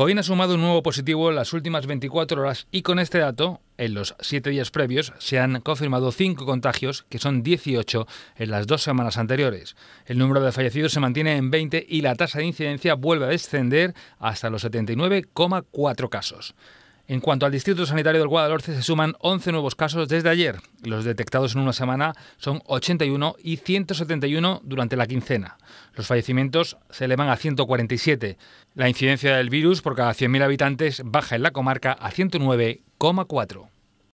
COVID ha sumado un nuevo positivo en las últimas 24 horas y con este dato, en los 7 días previos, se han confirmado 5 contagios, que son 18 en las dos semanas anteriores. El número de fallecidos se mantiene en 20 y la tasa de incidencia vuelve a descender hasta los 79,4 casos. En cuanto al Distrito Sanitario del Guadalhorce, se suman 11 nuevos casos desde ayer. Los detectados en una semana son 81 y 171 durante la quincena. Los fallecimientos se elevan a 147. La incidencia del virus por cada 100.000 habitantes baja en la comarca a 109,4.